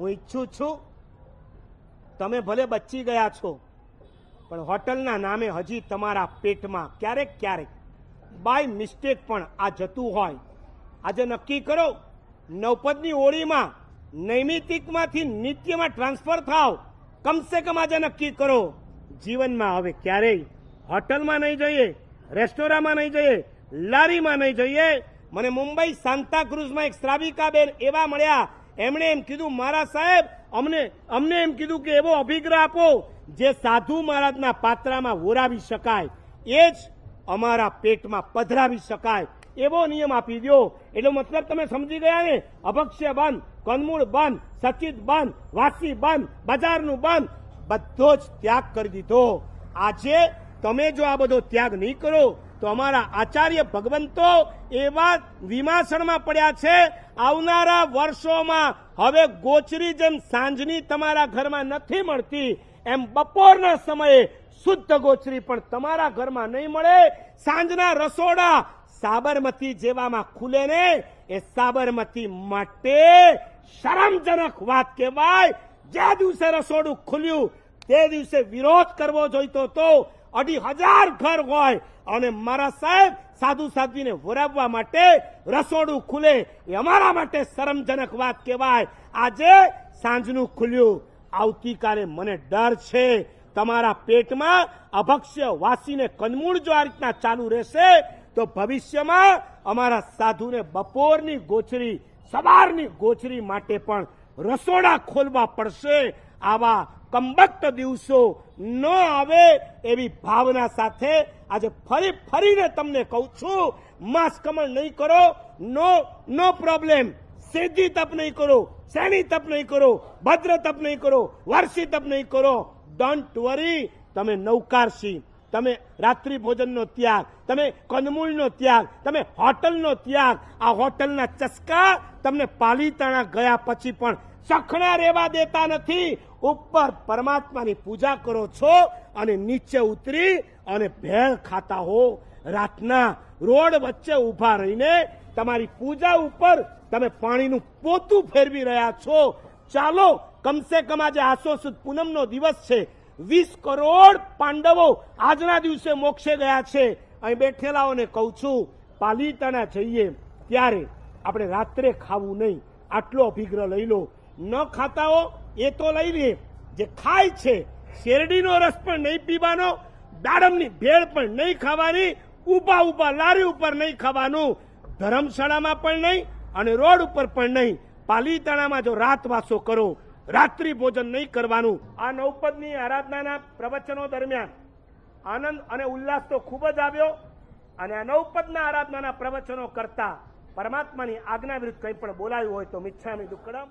હું ઈચ્છું છું તમે ભલે બચી ગયા છો પણ હોટલના નામે હજી તમારા પેટમાં ક્યારેક ક્યારેક બાય મિસ્ટેક પણ આ જતું હોય આજે નક્કી કરો નવપદની ઓળીમાં નૈમિતિકમાંથી નિત્યમાં ટ્રાન્સફર થાવ કમસે કમ આજે નક્કી કરો જીવનમાં હવે ક્યારેય હોટલમાં નહીં જઈએ રેસ્ટોરાંમાં નહીં જઈએ લારીમાં નહીં જઈએ મને મુંબઈ સાંતાક્રુઝમાં એક શ્રાવિકાબેન એવા મળ્યા એમણે એમ કીધું મારા સાહેબ અમને અમને એમ કીધું કે એવો અભિગ્રહ આપો જે સાધુ મહારાજના પાત્રામાં વોરાવી શકાય એ જ અમારા પેટમાં પધરાવી શકાય એવો નિયમ આપી દો એટલો મતલબ તમે સમજી ગયા ને અભક્ષ્ય બંધ કનમૂળ બંધ સચિત બંધ વાસી બંધ બજારનું બંધ બધો જ ત્યાગ કરી દીધો આજે તમે જો આ બધો ત્યાગ નહીં કરો તો અમારા આચાર્ય ભગવંતો એવા વિમાસણમાં પડ્યા છે આવનારા વર્ષોમાં હવે ગોચરી જેમ સાંજની તમારા ઘરમાં નથી મળતી એમ બપોરના સમયે શુદ્ધ ગોચરી પણ તમારા ઘરમાં નહીં મળે સાંજના રસોડા સાબરમતી જેવામાં ખુલે ને એ સાબરમતી માટે શરમજનક વાત કહેવાય જે દિવસે રસોડું ખુલ્યું તે દિવસે વિરોધ કરવો જોઈતો હતો અઢી હજાર ઘર હોય અને મારા સાહેબ સાધુ સાધ્વીને વરાવવા માટે રસોડું ખુલે એ અમારા માટે શરમજનક વાત કહેવાય આજે સાંજનું ખુલ્યું આવતીકાલે મને ડર છે તમારા પેટમાં અભક્ષ્ય વાસીને કનમૂળ જો આ રીતના ચાલુ રહેશે તો ભવિષ્યમાં અમારા સાધુને બપોરની ગોચરી સવારની ગોચરી માટે પણ રસોડા ખોલવા પડશે આવા કમબક્ત દિવસો ન આવે એવી ભાવના સાથે આજે ફરી ફરીને તમને કહું છું માસ કમળ નહીં કરો નો નો પ્રોબ્લેમ સીધી તપ નહીં કરો શેની તપ નહીં કરો ભદ્ર તપ નહીં કરો વાર્ષી તપ નહીં કરો ડોન્ટ વરી તમે નૌકારશી તમે રાત્રિ ભોજનનો ત્યાગ તમે કંદમૂળનો ત્યાગ તમે હોટલનો ત્યાગ આ હોટલના ચસ્કા તમને પાલીતાણા ગયા પછી પણ ચખણા રહેવા દેતા નથી ઉપર પરમાત્માની પૂજા કરો છો અને નીચે ઉતરી અને ભેળ ખાતા હો રાતના રોડ વચ્ચે ઊભા રહીને તમારી પૂજા ઉપર તમે પાણીનું પોતું ફેરવી રહ્યા છો ચાલો કમસે કમ આજે આસો સુદ પૂનમનો દિવસ છે વીસ કરોડ પાંડવો આજના દિવસે મોક્ષે ગયા છે અહીં બેઠેલાઓને કહું છું પાલિતાણા જઈએ ત્યારે આપણે રાત્રે ખાવું નહીં આટલો અભિગ્રહ લઈ લો ન ખાતાઓ એ તો લઈ લે જે ખાય છે શેરડીનો રસ પણ નહીં પીવાનો દાડમની ભેળ પણ નહીં ખાવાની ઊભા ઊભા લારી ઉપર નહીં ખાવાનું ધર્મશાળામાં પણ નહીં અને રોડ ઉપર પણ નહીં પાલીતાણામાં જો રાતવાસો કરો રાત્રિ ભોજન નહીં કરવાનું આ નવપદની આરાધનાના પ્રવચનો દરમિયાન આનંદ અને ઉલ્લાસ તો ખૂબ જ આવ્યો અને આ નવપદના આરાધનાના પ્રવચનો કરતા પરમાત્માની આજ્ઞા વિરુદ્ધ કંઈ પણ બોલાયું હોય તો મિચ્છામી દુક્કડમ